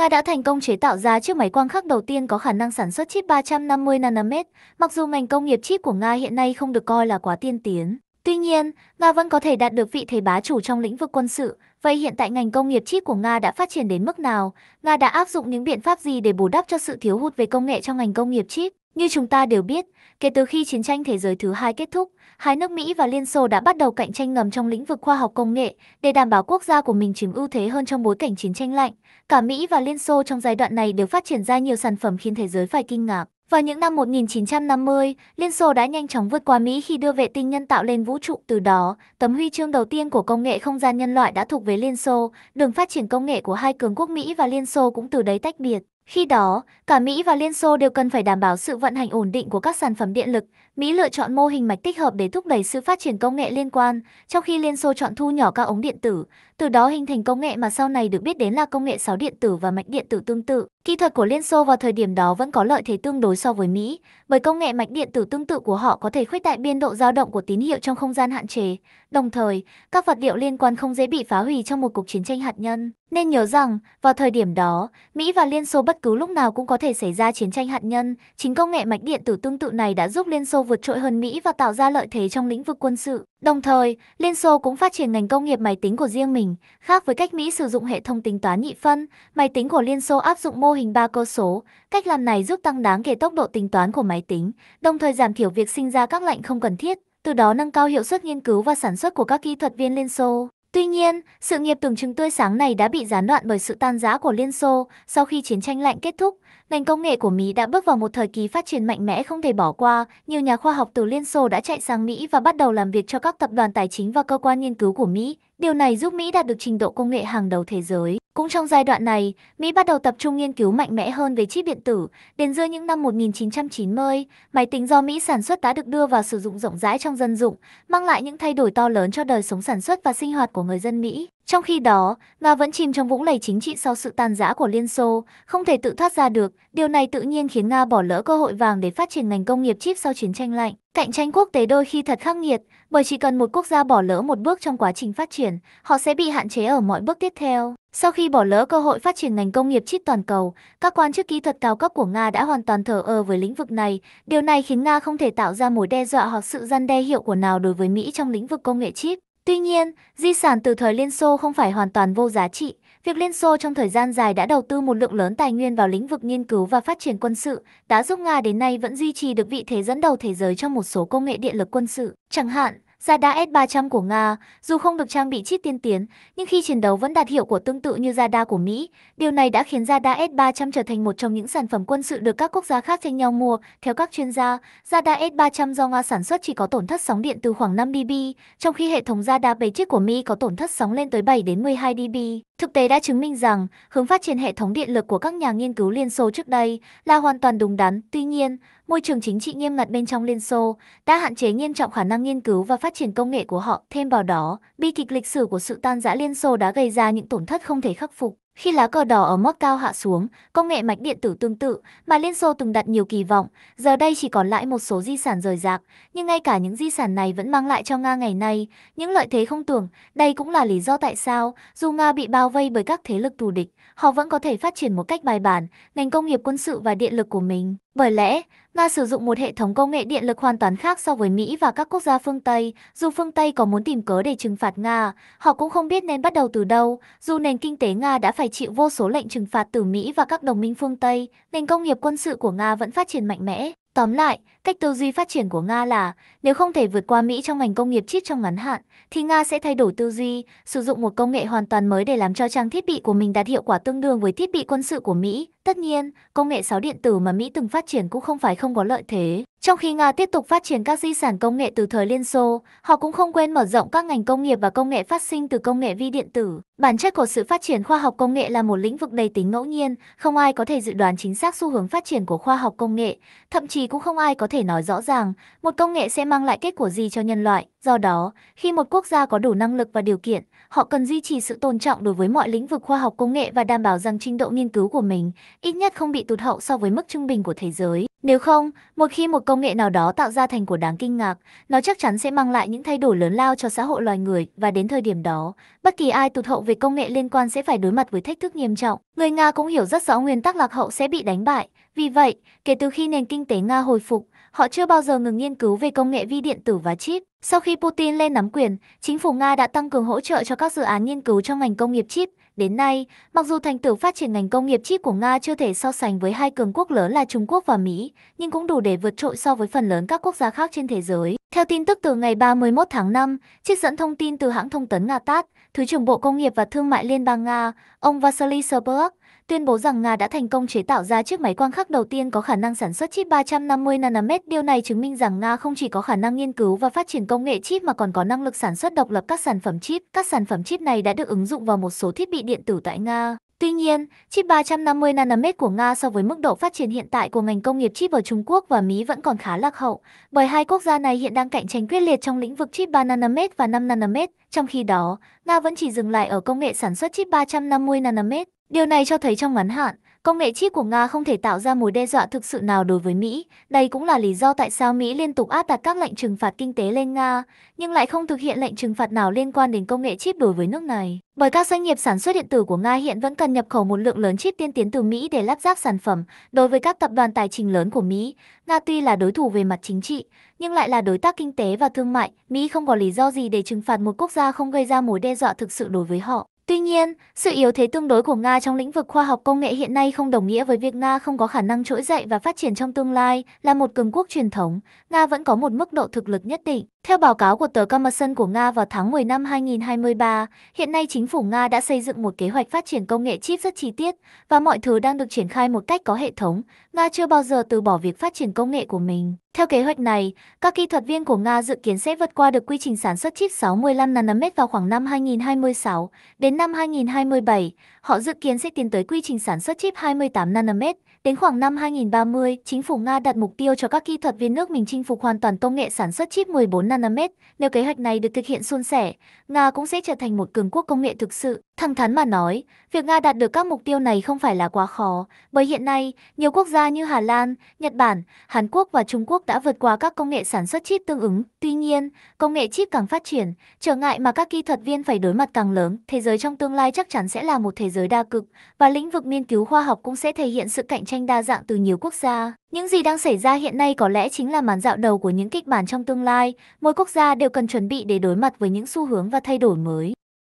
Nga đã thành công chế tạo ra chiếc máy quang khắc đầu tiên có khả năng sản xuất chip 350 nanomet, mặc dù ngành công nghiệp chip của Nga hiện nay không được coi là quá tiên tiến. Tuy nhiên, Nga vẫn có thể đạt được vị thế bá chủ trong lĩnh vực quân sự. Vậy hiện tại ngành công nghiệp chip của Nga đã phát triển đến mức nào? Nga đã áp dụng những biện pháp gì để bù đắp cho sự thiếu hụt về công nghệ trong ngành công nghiệp chip? Như chúng ta đều biết, kể từ khi chiến tranh thế giới thứ hai kết thúc, hai nước Mỹ và Liên Xô đã bắt đầu cạnh tranh ngầm trong lĩnh vực khoa học công nghệ để đảm bảo quốc gia của mình chiếm ưu thế hơn trong bối cảnh chiến tranh lạnh. Cả Mỹ và Liên Xô trong giai đoạn này đều phát triển ra nhiều sản phẩm khiến thế giới phải kinh ngạc. Vào những năm 1950, Liên Xô đã nhanh chóng vượt qua Mỹ khi đưa vệ tinh nhân tạo lên vũ trụ. Từ đó, tấm huy chương đầu tiên của công nghệ không gian nhân loại đã thuộc về Liên Xô. Đường phát triển công nghệ của hai cường quốc Mỹ và Liên Xô cũng từ đấy tách biệt. Khi đó, cả Mỹ và Liên Xô đều cần phải đảm bảo sự vận hành ổn định của các sản phẩm điện lực. Mỹ lựa chọn mô hình mạch tích hợp để thúc đẩy sự phát triển công nghệ liên quan, trong khi Liên Xô chọn thu nhỏ các ống điện tử, từ đó hình thành công nghệ mà sau này được biết đến là công nghệ sáo điện tử và mạch điện tử tương tự. Kỹ thuật của Liên Xô vào thời điểm đó vẫn có lợi thế tương đối so với Mỹ, bởi công nghệ mạch điện tử tương tự của họ có thể khuếch đại biên độ dao động của tín hiệu trong không gian hạn chế. Đồng thời, các vật liệu liên quan không dễ bị phá hủy trong một cuộc chiến tranh hạt nhân. Nên nhớ rằng, vào thời điểm đó, Mỹ và Liên Xô bất cứ lúc nào cũng có thể xảy ra chiến tranh hạt nhân, chính công nghệ mạch điện tử tương tự này đã giúp Liên Xô vượt trội hơn Mỹ và tạo ra lợi thế trong lĩnh vực quân sự. Đồng thời, Liên Xô cũng phát triển ngành công nghiệp máy tính của riêng mình, khác với cách Mỹ sử dụng hệ thống tính toán nhị phân, máy tính của Liên Xô áp dụng mô hình ba cơ số. Cách làm này giúp tăng đáng kể tốc độ tính toán của máy tính, đồng thời giảm thiểu việc sinh ra các lệnh không cần thiết, từ đó nâng cao hiệu suất nghiên cứu và sản xuất của các kỹ thuật viên Liên Xô. Tuy nhiên, sự nghiệp tưởng chừng tươi sáng này đã bị gián đoạn bởi sự tan rã của Liên Xô sau khi chiến tranh lạnh kết thúc, Ngành công nghệ của Mỹ đã bước vào một thời kỳ phát triển mạnh mẽ không thể bỏ qua, nhiều nhà khoa học từ Liên Xô đã chạy sang Mỹ và bắt đầu làm việc cho các tập đoàn tài chính và cơ quan nghiên cứu của Mỹ. Điều này giúp Mỹ đạt được trình độ công nghệ hàng đầu thế giới. Cũng trong giai đoạn này, Mỹ bắt đầu tập trung nghiên cứu mạnh mẽ hơn về chip điện tử. Đến giữa những năm 1990, máy tính do Mỹ sản xuất đã được đưa vào sử dụng rộng rãi trong dân dụng, mang lại những thay đổi to lớn cho đời sống sản xuất và sinh hoạt của người dân Mỹ. Trong khi đó, Nga vẫn chìm trong vũng lầy chính trị sau sự tan rã của Liên Xô, không thể tự thoát ra được. Điều này tự nhiên khiến Nga bỏ lỡ cơ hội vàng để phát triển ngành công nghiệp chip sau chiến tranh lạnh. Cạnh tranh quốc tế đôi khi thật khắc nghiệt, bởi chỉ cần một quốc gia bỏ lỡ một bước trong quá trình phát triển, họ sẽ bị hạn chế ở mọi bước tiếp theo. Sau khi bỏ lỡ cơ hội phát triển ngành công nghiệp chip toàn cầu, các quan chức kỹ thuật cao cấp của Nga đã hoàn toàn thờ ơ với lĩnh vực này. Điều này khiến Nga không thể tạo ra mối đe dọa hoặc sự gian đe hiệu của nào đối với Mỹ trong lĩnh vực công nghệ chip. Tuy nhiên, di sản từ thời Liên Xô không phải hoàn toàn vô giá trị. Việc Liên Xô trong thời gian dài đã đầu tư một lượng lớn tài nguyên vào lĩnh vực nghiên cứu và phát triển quân sự, đã giúp Nga đến nay vẫn duy trì được vị thế dẫn đầu thế giới trong một số công nghệ điện lực quân sự. Chẳng hạn, Zada S-300 của Nga, dù không được trang bị chip tiên tiến, nhưng khi chiến đấu vẫn đạt hiệu của tương tự như Zada của Mỹ. Điều này đã khiến Zada S-300 trở thành một trong những sản phẩm quân sự được các quốc gia khác tranh nhau mua. Theo các chuyên gia, Zada S-300 do Nga sản xuất chỉ có tổn thất sóng điện từ khoảng 5 dB, trong khi hệ thống Zada bảy chiếc của Mỹ có tổn thất sóng lên tới 7 đến 12 dB. Thực tế đã chứng minh rằng, hướng phát triển hệ thống điện lực của các nhà nghiên cứu Liên Xô trước đây là hoàn toàn đúng đắn. Tuy nhiên, môi trường chính trị nghiêm ngặt bên trong Liên Xô đã hạn chế nghiêm trọng khả năng nghiên cứu và phát triển công nghệ của họ. Thêm vào đó, bi kịch lịch sử của sự tan rã Liên Xô đã gây ra những tổn thất không thể khắc phục. Khi lá cờ đỏ ở mức cao hạ xuống, công nghệ mạch điện tử tương tự mà Liên Xô từng đặt nhiều kỳ vọng, giờ đây chỉ còn lại một số di sản rời rạc, nhưng ngay cả những di sản này vẫn mang lại cho Nga ngày nay những lợi thế không tưởng. Đây cũng là lý do tại sao, dù Nga bị bao vây bởi các thế lực thù địch, họ vẫn có thể phát triển một cách bài bản ngành công nghiệp quân sự và điện lực của mình. Bởi lẽ, Nga sử dụng một hệ thống công nghệ điện lực hoàn toàn khác so với Mỹ và các quốc gia phương Tây. Dù phương Tây có muốn tìm cớ để trừng phạt Nga, họ cũng không biết nên bắt đầu từ đâu. Dù nền kinh tế Nga đã phải chịu vô số lệnh trừng phạt từ Mỹ và các đồng minh phương Tây, nền công nghiệp quân sự của Nga vẫn phát triển mạnh mẽ. Tóm lại, Cách tư duy phát triển của Nga là, nếu không thể vượt qua Mỹ trong ngành công nghiệp chip trong ngắn hạn, thì Nga sẽ thay đổi tư duy, sử dụng một công nghệ hoàn toàn mới để làm cho trang thiết bị của mình đạt hiệu quả tương đương với thiết bị quân sự của Mỹ. Tất nhiên, công nghệ sáo điện tử mà Mỹ từng phát triển cũng không phải không có lợi thế. Trong khi Nga tiếp tục phát triển các di sản công nghệ từ thời Liên Xô, họ cũng không quên mở rộng các ngành công nghiệp và công nghệ phát sinh từ công nghệ vi điện tử. Bản chất của sự phát triển khoa học công nghệ là một lĩnh vực đầy tính ngẫu nhiên, không ai có thể dự đoán chính xác xu hướng phát triển của khoa học công nghệ, thậm chí cũng không ai có thể nói rõ ràng một công nghệ sẽ mang lại kết quả gì cho nhân loại. Do đó, khi một quốc gia có đủ năng lực và điều kiện, họ cần duy trì sự tôn trọng đối với mọi lĩnh vực khoa học công nghệ và đảm bảo rằng trình độ nghiên cứu của mình ít nhất không bị tụt hậu so với mức trung bình của thế giới. Nếu không, một khi một công nghệ nào đó tạo ra thành của đáng kinh ngạc, nó chắc chắn sẽ mang lại những thay đổi lớn lao cho xã hội loài người và đến thời điểm đó, bất kỳ ai tụt hậu về công nghệ liên quan sẽ phải đối mặt với thách thức nghiêm trọng. Người Nga cũng hiểu rất rõ nguyên tắc lạc hậu sẽ bị đánh bại. Vì vậy, kể từ khi nền kinh tế Nga hồi phục, họ chưa bao giờ ngừng nghiên cứu về công nghệ vi điện tử và chip. Sau khi Putin lên nắm quyền, chính phủ Nga đã tăng cường hỗ trợ cho các dự án nghiên cứu trong ngành công nghiệp chip, Đến nay, mặc dù thành tựu phát triển ngành công nghiệp chip của Nga chưa thể so sánh với hai cường quốc lớn là Trung Quốc và Mỹ, nhưng cũng đủ để vượt trội so với phần lớn các quốc gia khác trên thế giới. Theo tin tức từ ngày 31 tháng 5, trích dẫn thông tin từ hãng thông tấn Nga TASS, Thứ trưởng Bộ Công nghiệp và Thương mại Liên bang Nga, ông Vasily Serberg, tuyên bố rằng Nga đã thành công chế tạo ra chiếc máy quang khắc đầu tiên có khả năng sản xuất chip 350 nanomet. Điều này chứng minh rằng Nga không chỉ có khả năng nghiên cứu và phát triển công nghệ chip mà còn có năng lực sản xuất độc lập các sản phẩm chip. Các sản phẩm chip này đã được ứng dụng vào một số thiết bị điện tử tại Nga. Tuy nhiên, chip 350 nanomet của Nga so với mức độ phát triển hiện tại của ngành công nghiệp chip ở Trung Quốc và Mỹ vẫn còn khá lạc hậu, bởi hai quốc gia này hiện đang cạnh tranh quyết liệt trong lĩnh vực chip 3 nanomet và 5 nanomet, trong khi đó, Nga vẫn chỉ dừng lại ở công nghệ sản xuất chip 350 nanomet. Điều này cho thấy trong ngắn hạn, công nghệ chip của Nga không thể tạo ra mối đe dọa thực sự nào đối với Mỹ. Đây cũng là lý do tại sao Mỹ liên tục áp đặt các lệnh trừng phạt kinh tế lên Nga, nhưng lại không thực hiện lệnh trừng phạt nào liên quan đến công nghệ chip đối với nước này. Bởi các doanh nghiệp sản xuất điện tử của Nga hiện vẫn cần nhập khẩu một lượng lớn chip tiên tiến từ Mỹ để lắp ráp sản phẩm. Đối với các tập đoàn tài chính lớn của Mỹ, Nga tuy là đối thủ về mặt chính trị, nhưng lại là đối tác kinh tế và thương mại. Mỹ không có lý do gì để trừng phạt một quốc gia không gây ra mối đe dọa thực sự đối với họ. Tuy nhiên, sự yếu thế tương đối của Nga trong lĩnh vực khoa học công nghệ hiện nay không đồng nghĩa với việc Nga không có khả năng trỗi dậy và phát triển trong tương lai. Là một cường quốc truyền thống, Nga vẫn có một mức độ thực lực nhất định. Theo báo cáo của tờ Commerson của Nga vào tháng 10 năm 2023, hiện nay chính phủ Nga đã xây dựng một kế hoạch phát triển công nghệ chip rất chi tiết và mọi thứ đang được triển khai một cách có hệ thống. Nga chưa bao giờ từ bỏ việc phát triển công nghệ của mình. Theo kế hoạch này, các kỹ thuật viên của Nga dự kiến sẽ vượt qua được quy trình sản xuất chip 65 nanomet vào khoảng năm 2026 đến năm 2027 họ dự kiến sẽ tiến tới quy trình sản xuất chip 28 nanomet. Đến khoảng năm 2030, chính phủ Nga đặt mục tiêu cho các kỹ thuật viên nước mình chinh phục hoàn toàn công nghệ sản xuất chip 14 nanomet. Nếu kế hoạch này được thực hiện suôn sẻ, Nga cũng sẽ trở thành một cường quốc công nghệ thực sự. Thẳng thắn mà nói, việc Nga đạt được các mục tiêu này không phải là quá khó, bởi hiện nay, nhiều quốc gia như Hà Lan, Nhật Bản, Hàn Quốc và Trung Quốc đã vượt qua các công nghệ sản xuất chip tương ứng. Tuy nhiên, công nghệ chip càng phát triển, trở ngại mà các kỹ thuật viên phải đối mặt càng lớn, thế giới trong tương lai chắc chắn sẽ là một thế giới đa cực và lĩnh vực nghiên cứu khoa học cũng sẽ thể hiện sự cạnh tranh đa dạng từ nhiều quốc gia. Những gì đang xảy ra hiện nay có lẽ chính là màn dạo đầu của những kịch bản trong tương lai, mỗi quốc gia đều cần chuẩn bị để đối mặt với những xu hướng và thay đổi mới.